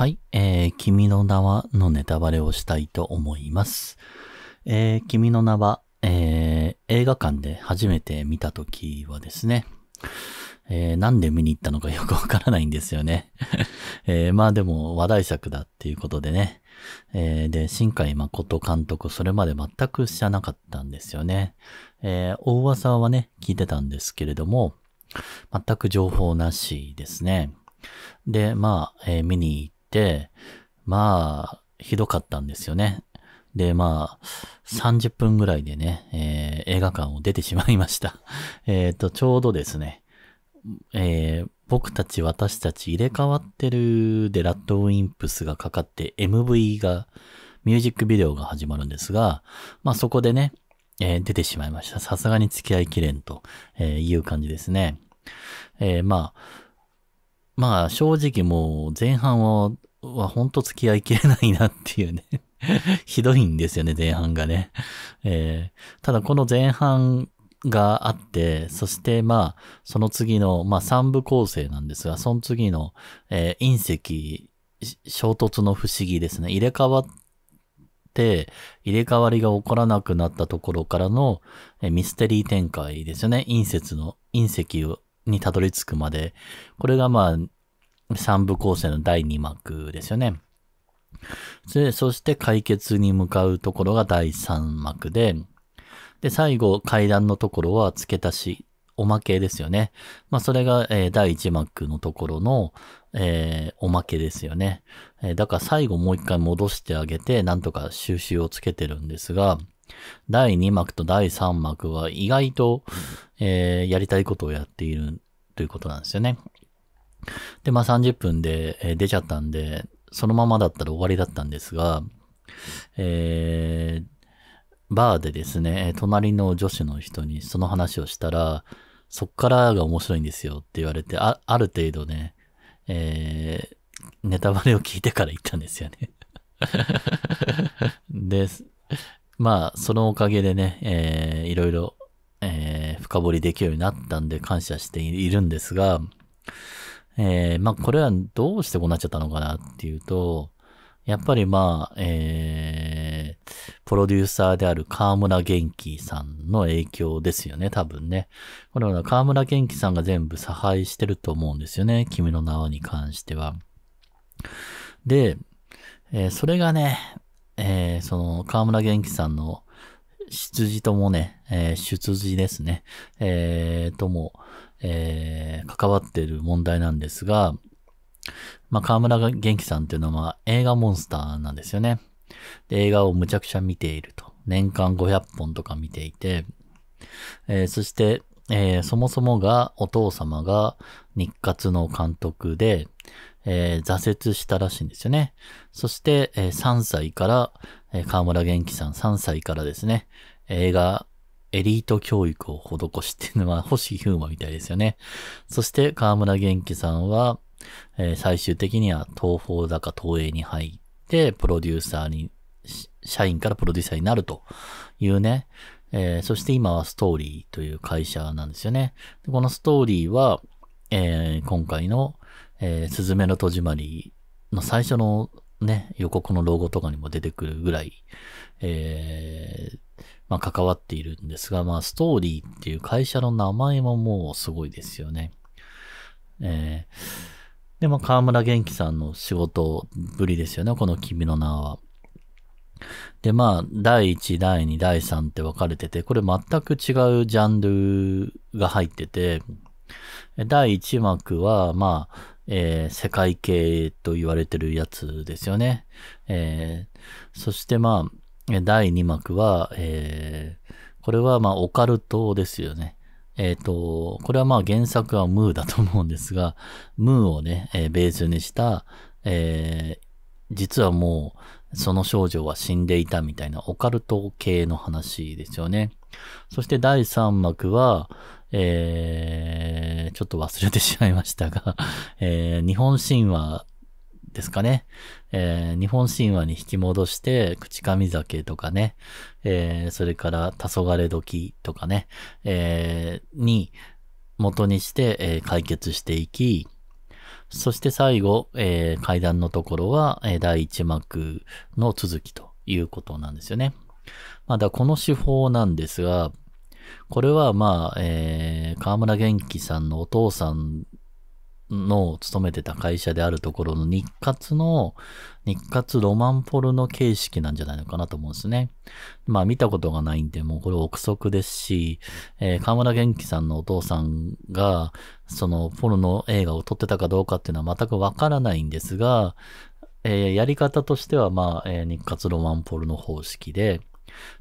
はい、えー、君の名はのネタバレをしたいと思います。えー、君の名は、えー、映画館で初めて見た時はですね、えー、なんで見に行ったのかよくわからないんですよね。えー、まあでも話題作だっていうことでね。えー、で、新海誠監督、それまで全く知らなかったんですよね。えー、大噂はね、聞いてたんですけれども、全く情報なしですね。で、まあ、えー、見に行っ、まあ、ひどかったんですよね。で、まあ、30分ぐらいでね、えー、映画館を出てしまいました。えっ、ー、と、ちょうどですね、えー、僕たち、私たち入れ替わってるで、ラッドウィンプスがかかって MV が、ミュージックビデオが始まるんですが、まあそこでね、えー、出てしまいました。さすがに付き合いきれんと、えいう感じですね。えまあ、まあ正直もう前半は、はほんと付き合いきれないなっていうね ひどいんですよね、前半がね。えー、ただこの前半があって、そしてまあ、その次の、まあ3部構成なんですが、その次の、えー、隕石衝突の不思議ですね。入れ替わって、入れ替わりが起こらなくなったところからの、えミステリー展開ですよね。隕石の、隕石をにたどり着くまで、これがまあ、3部構成の第2幕ですよね。で、そして解決に向かうところが第3幕で、で、最後、階段のところは付け足し、おまけですよね。まあ、それが、えー、第1幕のところの、えー、おまけですよね。えー、だから最後もう一回戻してあげて、なんとか収集をつけてるんですが、第2幕と第3幕は意外と、えー、やりたいことをやっているということなんですよね。で、まあ30分で、えー、出ちゃったんで、そのままだったら終わりだったんですが、えー、バーでですね、隣の女子の人にその話をしたら、そっからが面白いんですよって言われて、あある程度ね、えー、ネタバレを聞いてから行ったんですよね。で、まあ、そのおかげでね、えー、いろいろ、えー、深掘りできるようになったんで感謝しているんですが、えー、まあ、これはどうしてこうなっちゃったのかなっていうと、やっぱりまあ、えー、プロデューサーである河村元気さんの影響ですよね、多分ね。これは河村元気さんが全部差配してると思うんですよね、君の名はに関しては。で、えー、それがね、えー、その、河村元気さんの出自ともね、えー、出自ですね、えー、とも、えー、関わってる問題なんですが、まあ、河村元気さんっていうのは、ま映画モンスターなんですよね。で、映画をむちゃくちゃ見ていると。年間500本とか見ていて、えー、そして、えー、そもそもがお父様が日活の監督で、えー、挫折したらしいんですよね。そして、えー、3歳から、えー、河村元気さん3歳からですね、映画、エリート教育を施しているのは星ヒューマみたいですよね。そして河村元気さんは、えー、最終的には東宝坂東映に入って、プロデューサーに、社員からプロデューサーになるというね、えー、そして今はストーリーという会社なんですよね。このストーリーは、えー、今回の、えー、すずめの戸締まりの最初のね、予告のロゴとかにも出てくるぐらい、えー、まあ、関わっているんですが、まあ、ストーリーっていう会社の名前ももうすごいですよね。えー、で、まあ、河村元気さんの仕事ぶりですよね、この君の名は。で、まあ、第1、第2、第3って分かれてて、これ全く違うジャンルが入ってて、第1幕は、まあ、えー、世界系と言われてるやつですよね。えー、そしてまあ、第2幕は、えー、これはまあ、オカルトですよね。えっ、ー、と、これはまあ原作はムーだと思うんですが、ムーをね、えー、ベースにした、えー、実はもう、その少女は死んでいたみたいなオカルト系の話ですよね。そして第3幕は、えー、ちょっと忘れてしまいましたが えー、日本神話ですかね、えー、日本神話に引き戻して、口上酒とかね、えー、それから黄昏時とかね、えー、に元にして、え解決していき、そして最後、え階段のところは、え第1幕の続きということなんですよね。まだこの手法なんですが、これはまあ、えー、河村元気さんのお父さんの勤めてた会社であるところの日活の、日活ロマンポルの形式なんじゃないのかなと思うんですね。まあ見たことがないんで、もうこれ憶測ですし、えー、河村元気さんのお父さんが、そのポルの映画を撮ってたかどうかっていうのは全くわからないんですが、えー、やり方としては、まあ、えー、日活ロマンポルの方式で、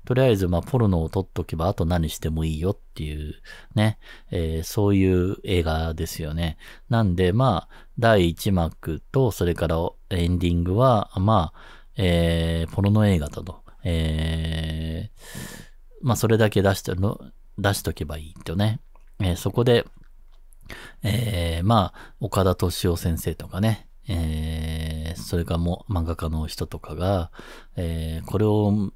とりあえず、まあ、ポルノを撮っとけば、あと何してもいいよっていうね、えー、そういう映画ですよね。なんで、まあ、第1幕と、それからエンディングは、まあ、えー、ポルノ映画だと。えー、まあ、それだけ出しての、出しとけばいいとね。えー、そこで、えー、まあ、岡田敏夫先生とかね、えー、それからも漫画家の人とかが、えー、これを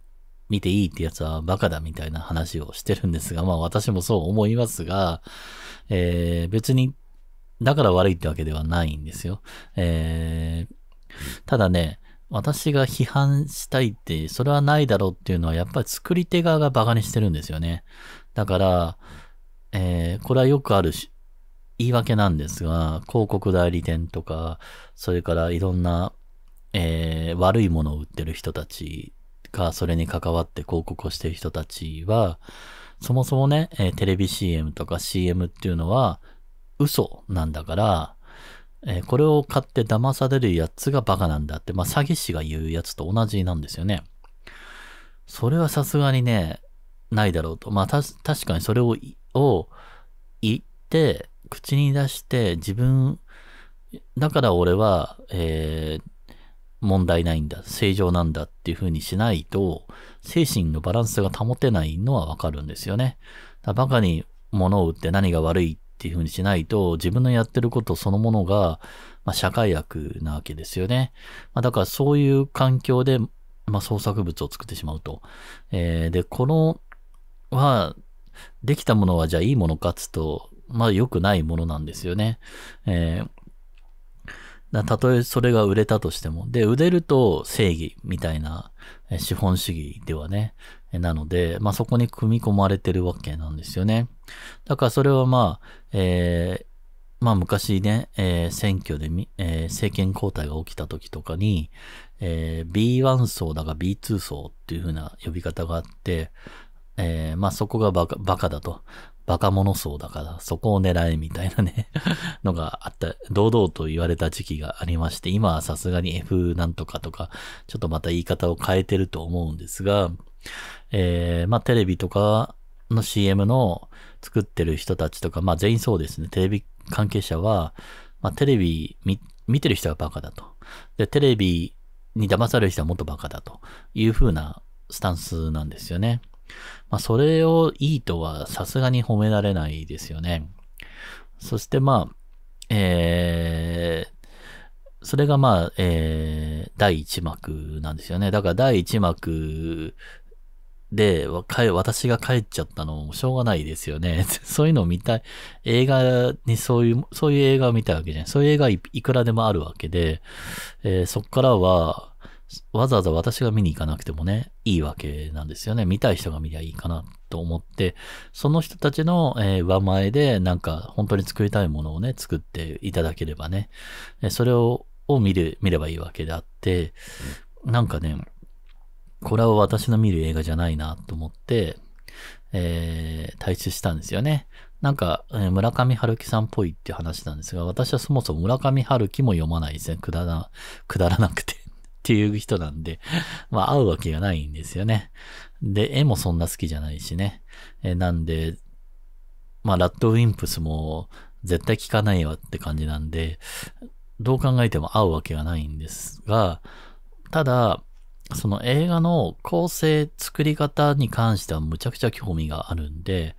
見ていいってやつはバカだみたいな話をしてるんですが、まあ私もそう思いますが、えー、別に、だから悪いってわけではないんですよ。えー、ただね、私が批判したいって、それはないだろうっていうのは、やっぱり作り手側がバカにしてるんですよね。だから、えー、これはよくあるし、言い訳なんですが、広告代理店とか、それからいろんな、えー、悪いものを売ってる人たちか、それに関わって広告をしている人たちは、そもそもね、えー、テレビ CM とか CM っていうのは嘘なんだから、えー、これを買って騙されるやつがバカなんだって、まあ、詐欺師が言うやつと同じなんですよね。それはさすがにね、ないだろうと。まあ、た、確かにそれを、を言って、口に出して、自分、だから俺は、えー、問題ないんだ、正常なんだっていう風にしないと、精神のバランスが保てないのはわかるんですよね。だバカに物を売って何が悪いっていう風にしないと、自分のやってることそのものが、まあ、社会悪なわけですよね。まあ、だからそういう環境で、まあ、創作物を作ってしまうと。えー、で、この、は、できたものはじゃあいいものかつと、まあ良くないものなんですよね。えー、たとえそれが売れたとしても。で、売れると正義みたいな資本主義ではね、なので、まあ、そこに組み込まれてるわけなんですよね。だからそれはまあ、えー、まあ昔ね、えー、選挙でえー、政権交代が起きた時とかに、えー、B1 層だが B2 層っていう風な呼び方があって、えー、まあそこがバカバカだと。バカ者層だから、そこを狙えみたいなね のがあった、堂々と言われた時期がありまして、今はさすがに F なんとかとか、ちょっとまた言い方を変えてると思うんですが、えー、まあテレビとかの CM の作ってる人たちとか、まあ全員そうですね、テレビ関係者は、まあテレビ見てる人はバカだと。で、テレビに騙される人はもっとバカだという風なスタンスなんですよね。まあ、それをいいとはさすがに褒められないですよね。そしてまあ、えー、それがまあ、えー、第一幕なんですよね。だから第一幕で、私が帰っちゃったのもしょうがないですよね。そういうのを見たい。映画にそういう、そういう映画を見たわけじゃない。そういう映画いくらでもあるわけで、えー、そこからは、わざわざ私が見に行かなくてもね、いいわけなんですよね。見たい人が見りゃいいかなと思って、その人たちの、えー、和前で、なんか本当に作りたいものをね、作っていただければね、それをを見る、見ればいいわけであって、なんかね、これは私の見る映画じゃないなと思って、えー、退出したんですよね。なんか、えー、村上春樹さんっぽいって話なんですが、私はそもそも村上春樹も読まないですね。くだら、くだらなくてっていう人なんで、まあ、会うわけがないんですよね。で、絵もそんな好きじゃないしね。えなんで、まあ、ラッドウィンプスも絶対聞かないわって感じなんで、どう考えても会うわけがないんですが、ただ、その映画の構成、作り方に関してはむちゃくちゃ興味があるんで、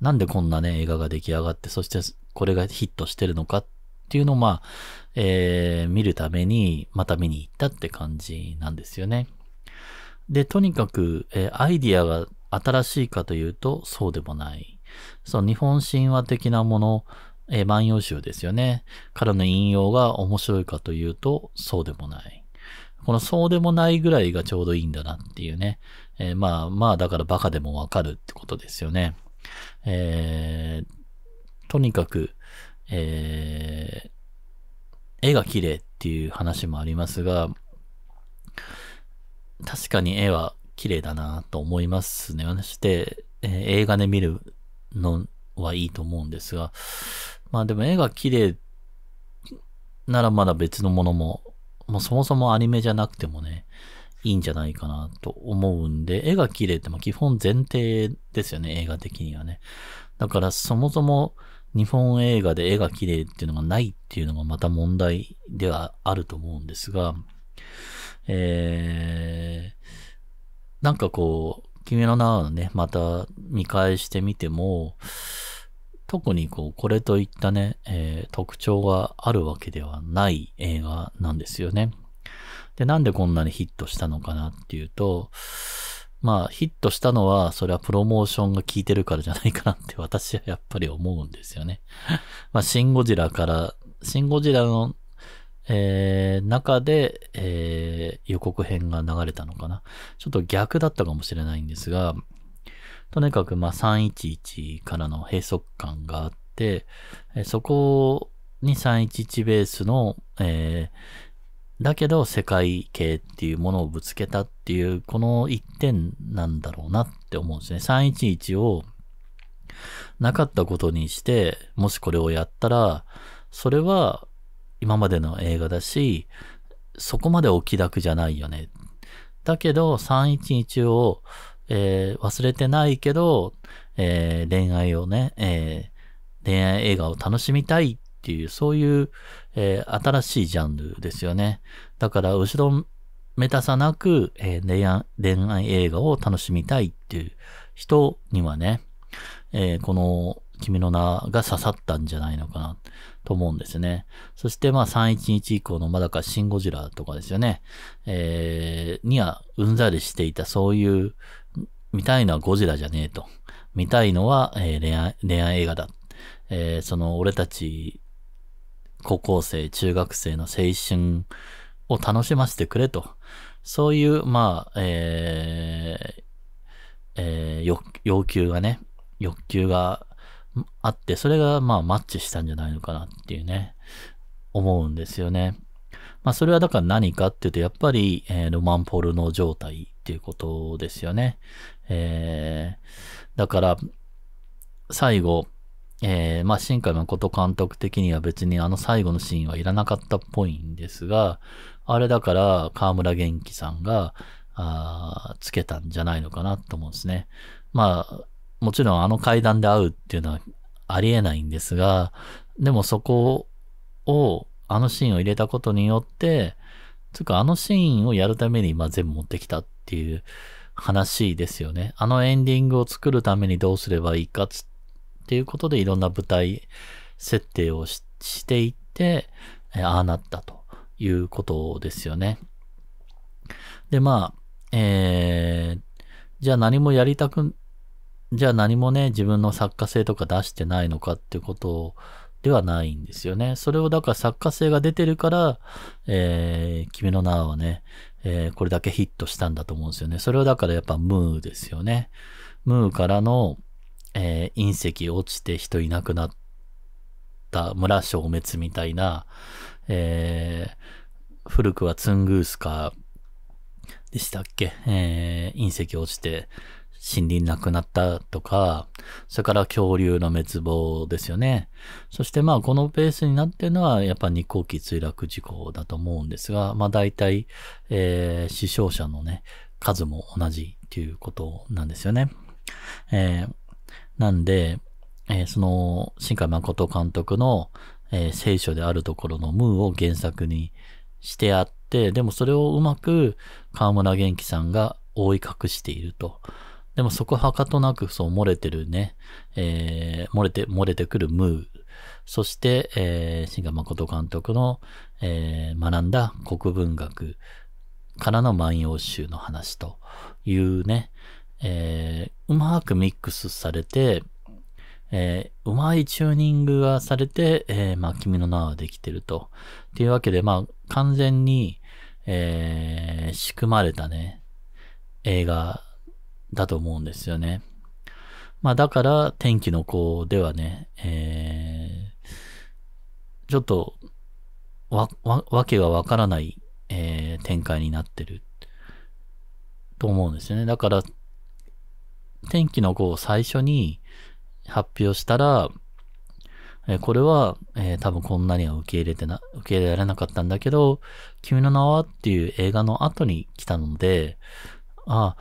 なんでこんなね、映画が出来上がって、そしてこれがヒットしてるのかっっていうのを、まあ、えー、見るために、また見に行ったって感じなんですよね。で、とにかく、えー、アイディアが新しいかというと、そうでもない。その日本神話的なもの、えー、万葉集ですよね。からの引用が面白いかというと、そうでもない。このそうでもないぐらいがちょうどいいんだなっていうね。えー、まあまあ、だからバカでもわかるってことですよね。えー、とにかく、えー、絵が綺麗っていう話もありますが、確かに絵は綺麗だなと思いますね。まして、えー、映画で見るのはいいと思うんですが、まあでも絵が綺麗ならまだ別のものも、もうそもそもアニメじゃなくてもね、いいんじゃないかなと思うんで、絵が綺麗って基本前提ですよね、映画的にはね。だからそもそも日本映画で絵が綺麗っていうのがないっていうのがまた問題ではあると思うんですが、えー、なんかこう、君の名をね、また見返してみても、特にこう、これといったね、えー、特徴があるわけではない映画なんですよね。で、なんでこんなにヒットしたのかなっていうと、まあヒットしたのは、それはプロモーションが効いてるからじゃないかなって私はやっぱり思うんですよね。まあシンゴジラから、シンゴジラの、えー、中で、えー、予告編が流れたのかな。ちょっと逆だったかもしれないんですが、とにかくまあ311からの閉塞感があって、えー、そこに311ベースの、えーだけど世界系っていうものをぶつけたっていう、この一点なんだろうなって思うんですね。311をなかったことにして、もしこれをやったら、それは今までの映画だし、そこまでお気楽じゃないよね。だけど、311を、えー、忘れてないけど、えー、恋愛をね、えー、恋愛映画を楽しみたいっていう、そういう、えー、新しいジャンルですよね。だから、後ろめたさなく、えー、恋愛映画を楽しみたいっていう人にはね、えー、この君の名が刺さったんじゃないのかなと思うんですね。そしてまあ311以降のまだかシンゴジラとかですよね。えー、にはうんざりしていたそういう、見たいのはゴジラじゃねえと。見たいのは、えー、恋愛映画だ。えー、その俺たち高校生、中学生の青春を楽しませてくれと。そういう、まあ、えー、えー、要求がね、欲求があって、それがまあマッチしたんじゃないのかなっていうね、思うんですよね。まあそれはだから何かっていうと、やっぱり、えー、ロマンポルノ状態っていうことですよね。えー、だから、最後、えー、まあ、新海誠監督的には別にあの最後のシーンはいらなかったっぽいんですが、あれだから河村元気さんが、あつけたんじゃないのかなと思うんですね。まあ、もちろんあの階段で会うっていうのはありえないんですが、でもそこを、あのシーンを入れたことによって、つかあのシーンをやるために、今全部持ってきたっていう話ですよね。あのエンディングを作るためにどうすればいいかっつっっていうことでいろんな舞台設定をしていって、えああなったということですよね。で、まあ、えー、じゃあ何もやりたく、じゃあ何もね、自分の作家性とか出してないのかってことではないんですよね。それをだから作家性が出てるから、えー、君の名はね、えー、これだけヒットしたんだと思うんですよね。それをだからやっぱムーですよね。ムーからの、えー、隕石落ちて人いなくなった村消滅みたいな、えー、古くはツングースかでしたっけ、えー、隕石落ちて森林なくなったとか、それから恐竜の滅亡ですよね。そしてまあこのペースになってるのはやっぱ日航機墜落事故だと思うんですが、まあ大体、えー、死傷者のね、数も同じということなんですよね。えーなんで、えー、その、新海誠監督の、えー、聖書であるところのムーを原作にしてあって、でもそれをうまく河村元気さんが覆い隠していると。でもそこはかとなくそう漏れてるね、えー、漏れて、漏れてくるムー。そして、えー、新海誠監督の、えー、学んだ国文学からの万葉集の話というね、えー、うまくミックスされて、えー、うまいチューニングがされて、えー、まあ、君の名はできてると。っていうわけで、まあ、完全に、えー、仕組まれたね、映画だと思うんですよね。まあ、だから、天気の子ではね、えー、ちょっと、わ、わ、わけがわからない、えー、展開になってる、と思うんですよね。だから、天気の子を最初に発表したら、えこれは、えー、多分こんなには受け入れてな、受け入れられなかったんだけど、君の名はっていう映画の後に来たので、あ、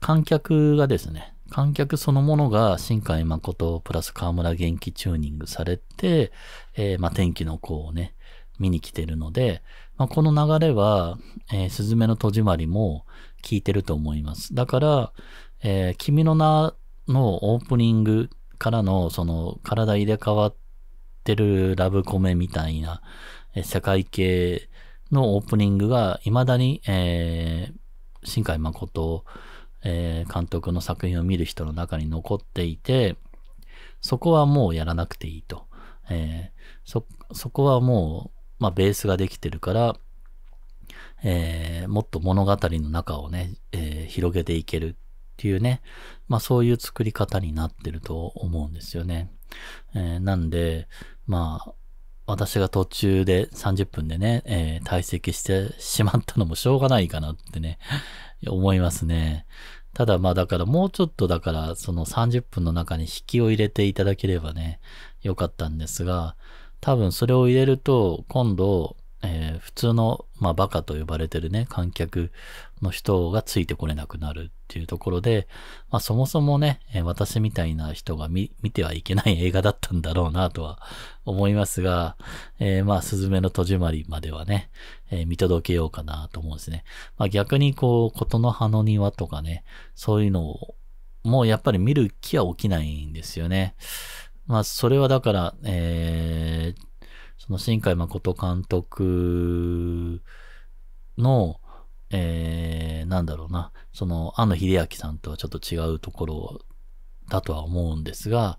観客がですね、観客そのものが新海誠プラス河村元気チューニングされて、えー、まあ、天気の子をね、見に来てるので、まあ、この流れは、えー、すずめの戸締まりも聞いてると思います。だから、えー、君の名のオープニングからの、その、体入れ替わってるラブコメみたいな、えー、世界系のオープニングが、未だに、えー、新海誠、えー、監督の作品を見る人の中に残っていて、そこはもうやらなくていいと。えー、そ、そこはもう、まあ、ベースができてるから、えー、もっと物語の中をね、えー、広げていけるっていうね、まあそういう作り方になってると思うんですよね。えー、なんで、まあ、私が途中で30分でね、えー、退席してしまったのもしょうがないかなってね、思いますね。ただまあだからもうちょっとだからその30分の中に引きを入れていただければね、よかったんですが、多分それを入れると今度えー、普通の、まあ、バカと呼ばれてるね、観客の人がついてこれなくなるっていうところで、まあ、そもそもね、えー、私みたいな人が見てはいけない映画だったんだろうなとは思いますが、えー、まあ、すずめの戸締まりまではね、え見届けようかなと思うんですね。まあ、逆にこう、ことの葉の庭とかね、そういうのを、もうやっぱり見る気は起きないんですよね。まあ、それはだから、えー、その新海誠監督の、えー、なんだろうな、その、安野秀明さんとはちょっと違うところだとは思うんですが、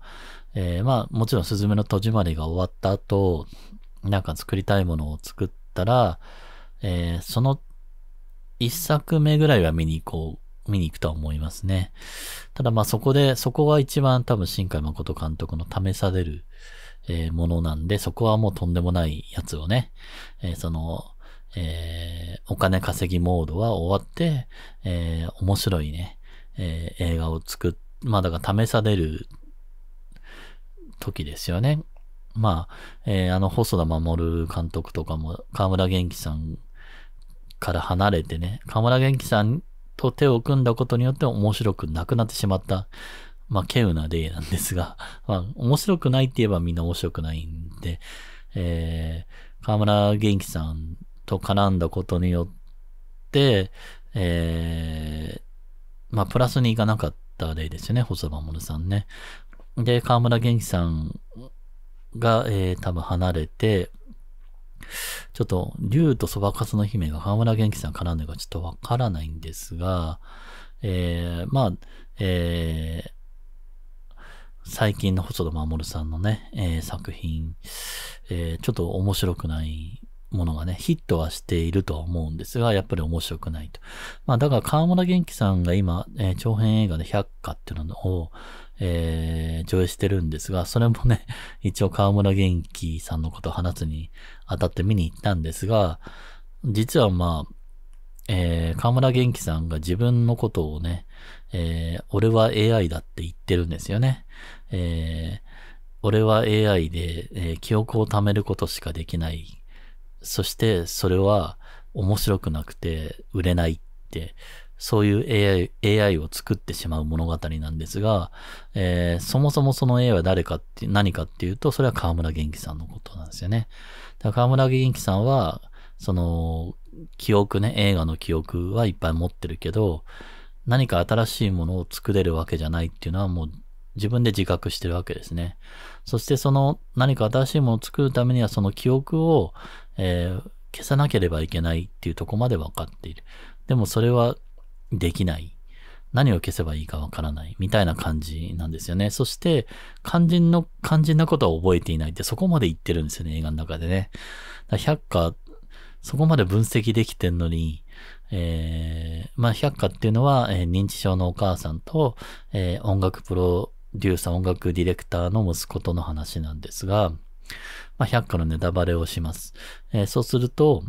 えー、まあ、もちろん、すずめの戸締まりが終わった後、なんか作りたいものを作ったら、えー、その一作目ぐらいは見に行こう、見に行くとは思いますね。ただまあそこで、そこが一番多分新海誠監督の試されるえものなんで、そこはもうとんでもないやつをね、えその、えー、お金稼ぎモードは終わって、えー、面白いね、えー、映画を作っ、まあだから試される時ですよね。まあ、えー、あの細田守監督とかも河村元気さんから離れてね、河村元気さんと手を組んだことによって面白くなくなってしまったまあ、稀有な例なんですが、まあ、面白くないって言えばみんな面白くないんで、えー、河村元気さんと絡んだことによって、えー、まあ、プラスにいかなかった例ですよね、細田守さんね。で、河村元気さんが、えー、多分離れて、ちょっと、竜とそばかすの姫が河村元気さん絡んでるかちょっとわからないんですが、えー、まあ、えー、最近の細田守さんのね、えー、作品、えー、ちょっと面白くないものがね、ヒットはしているとは思うんですが、やっぱり面白くないと。まあ、だから河村元気さんが今、えー、長編映画で百花っていうのを、えー、上映してるんですが、それもね、一応河村元気さんのことを話すにあたって見に行ったんですが、実はまあ、えー、河村元気さんが自分のことをね、えー、俺は AI だって言ってるんですよね。えー、俺は AI で、えー、記憶を貯めることしかできない。そしてそれは面白くなくて売れないって、そういう AI, AI を作ってしまう物語なんですが、えー、そもそもその AI は誰かって、何かっていうと、それは河村元気さんのことなんですよね。だ河村元気さんは、その、記憶ね、映画の記憶はいっぱい持ってるけど、何か新しいものを作れるわけじゃないっていうのはもう自分で自覚してるわけですね。そしてその何か新しいものを作るためにはその記憶を、えー、消さなければいけないっていうとこまで分かっている。でもそれはできない。何を消せばいいかわからないみたいな感じなんですよね。そして、肝心の、肝心なことは覚えていないってそこまで言ってるんですよね、映画の中でね。だから百科、そこまで分析できてんのに、えー、まあ、百科っていうのは、えー、認知症のお母さんと、えー、音楽プロデューサー、音楽ディレクターの息子との話なんですが、まあ、百科のネタバレをします。えそうすると、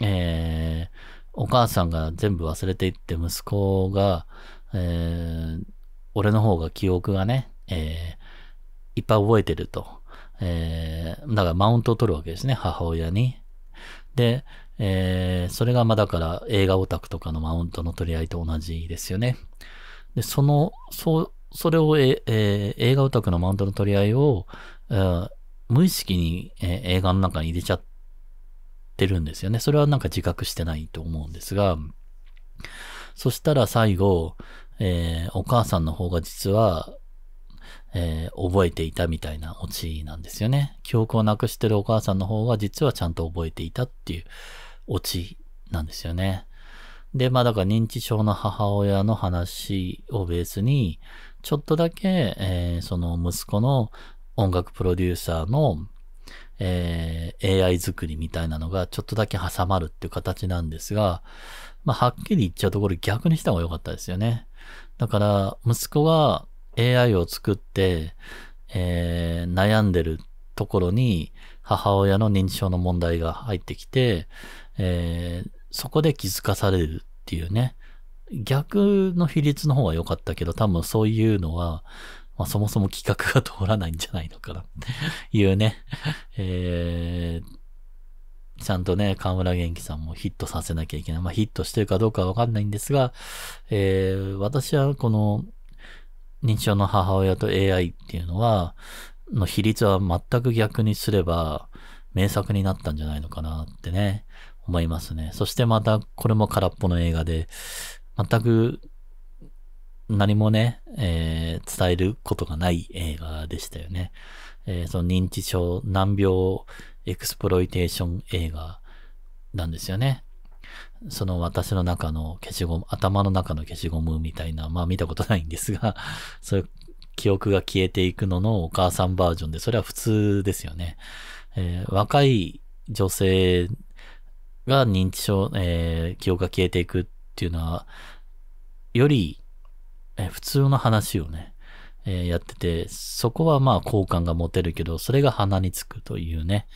えお母さんが全部忘れていって息子が、え俺の方が記憶がね、えいっぱい覚えてると。えだからマウントを取るわけですね、母親に。で、えー、それがまあだから映画オタクとかのマウントの取り合いと同じですよね。で、その、そう、それをえ、えー、映画オタクのマウントの取り合いを、えー、無意識に、えー、映画の中に入れちゃってるんですよね。それはなんか自覚してないと思うんですが、そしたら最後、えー、お母さんの方が実は、えー、覚えていたみたいなオチなんですよね。記憶をなくしてるお母さんの方が実はちゃんと覚えていたっていう。オチなんですよね。で、まあだから認知症の母親の話をベースに、ちょっとだけ、えー、その息子の音楽プロデューサーの、えー、AI 作りみたいなのがちょっとだけ挟まるっていう形なんですが、まあはっきり言っちゃうところ逆にした方が良かったですよね。だから息子が AI を作って、えー、悩んでるところに母親の認知症の問題が入ってきて、えー、そこで気づかされるっていうね。逆の比率の方が良かったけど、多分そういうのは、まあ、そもそも企画が通らないんじゃないのかないうね。えー、ちゃんとね、河村元気さんもヒットさせなきゃいけない。まあ、ヒットしてるかどうかわかんないんですが、えー、私はこの、認知症の母親と AI っていうのは、の比率は全く逆にすれば、名作になったんじゃないのかなってね、思いますね。そしてまた、これも空っぽの映画で、全く何もね、えー、伝えることがない映画でしたよね。えー、その認知症、難病、エクスプロイテーション映画なんですよね。その私の中の消しゴム、頭の中の消しゴムみたいな、まあ見たことないんですが、そういう記憶が消えていくののお母さんバージョンで、それは普通ですよね。えー、若い女性が認知症、えー、記憶が消えていくっていうのは、より、えー、普通の話をね、えー、やってて、そこはまあ好感が持てるけど、それが鼻につくというね。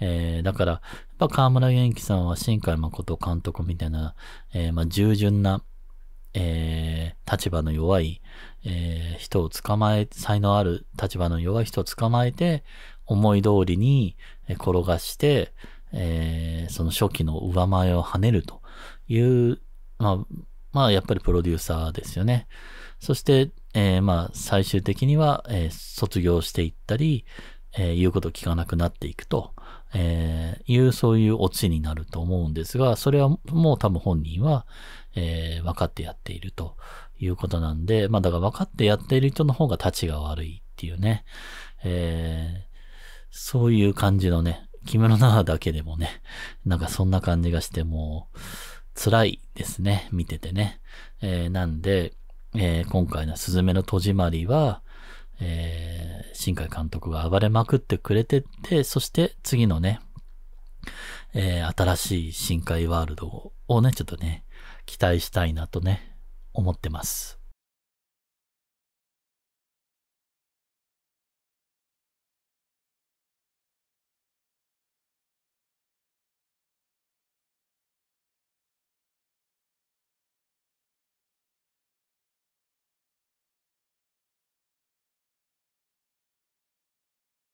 えー、だから、やっぱ河村元気さんは新海誠監督みたいな、えー、まあ従順な、えー、立場の弱い、えー、人を捕まえ、才能ある立場の弱い人を捕まえて、思い通りに転がして、えー、その初期の上前を跳ねるという、まあ、まあ、やっぱりプロデューサーですよね。そして、えー、まあ、最終的には、えー、卒業していったり、えー、言うことを聞かなくなっていくと、えー、いう、そういうオチになると思うんですが、それはもう多分本人は、えー、分かってやっているということなんで、まあだから分かってやっている人の方が立ちが悪いっていうね、えー、そういう感じのね、君の名はだけでもね、なんかそんな感じがして、もう、辛いですね、見ててね。えー、なんで、えー、今回のすずめの戸締まりは、えー、新海監督が暴れまくってくれてて、そして次のね、えー、新しい深海ワールドをね、ちょっとね、期待したいなとね、思ってます。